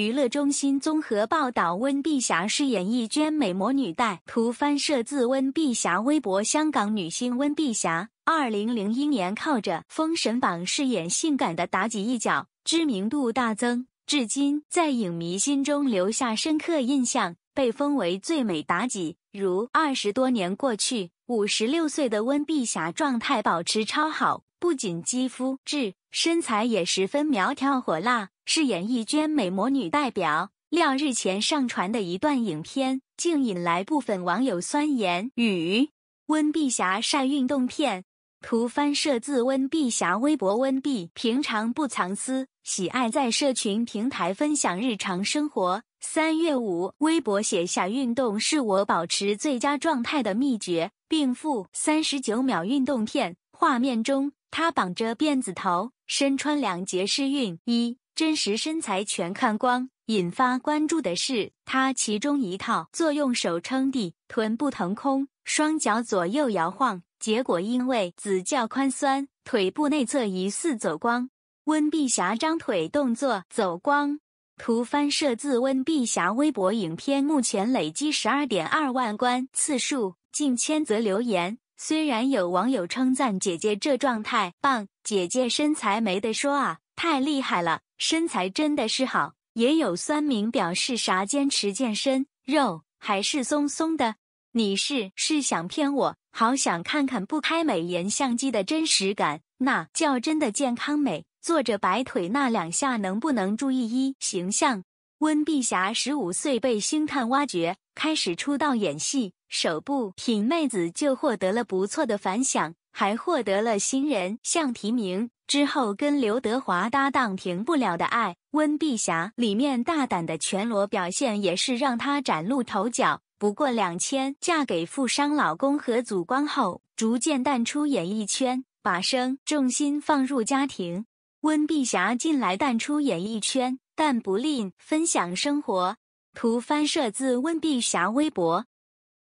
娱乐中心综合报道：温碧霞饰演一娟美魔女，带图翻摄自温碧霞微博。香港女星温碧霞，二零零一年靠着《封神榜》饰演性感的妲己一角，知名度大增，至今在影迷心中留下深刻印象，被封为最美妲己。如二十多年过去，五十六岁的温碧霞状态保持超好，不仅肌肤质，身材也十分苗条火辣。饰演一娟美魔女代表廖日前上传的一段影片，竟引来部分网友酸言。与温碧霞晒运动片，图翻摄自温碧霞微博。温碧平常不藏私，喜爱在社群平台分享日常生活。三月五，微博写下“运动是我保持最佳状态的秘诀”，并附三十九秒运动片。画面中，她绑着辫子头，身穿两节诗韵衣。一真实身材全看光，引发关注的是她其中一套作用手撑地，臀部腾空，双脚左右摇晃。结果因为子较宽酸，腿部内侧疑似走光。温碧霞张腿动作走光，图翻摄自温碧霞微博影片，目前累计十二点二万观次数，近千则留言。虽然有网友称赞姐姐这状态棒，姐姐身材没得说啊，太厉害了。身材真的是好，也有酸民表示啥坚持健身，肉还是松松的。你是是想骗我？好想看看不开美颜相机的真实感，那较真的健康美。坐着摆腿那两下能不能注意一形象？温碧霞十五岁被星探挖掘，开始出道演戏，首部《品妹子》就获得了不错的反响。还获得了新人橡提名，之后跟刘德华搭档《停不了的爱》，温碧霞里面大胆的全裸表现也是让她崭露头角。不过，两千嫁给富商老公何祖光后，逐渐淡出演艺圈，把生重心放入家庭。温碧霞近来淡出演艺圈，但不吝分享生活。图翻摄自温碧霞微博。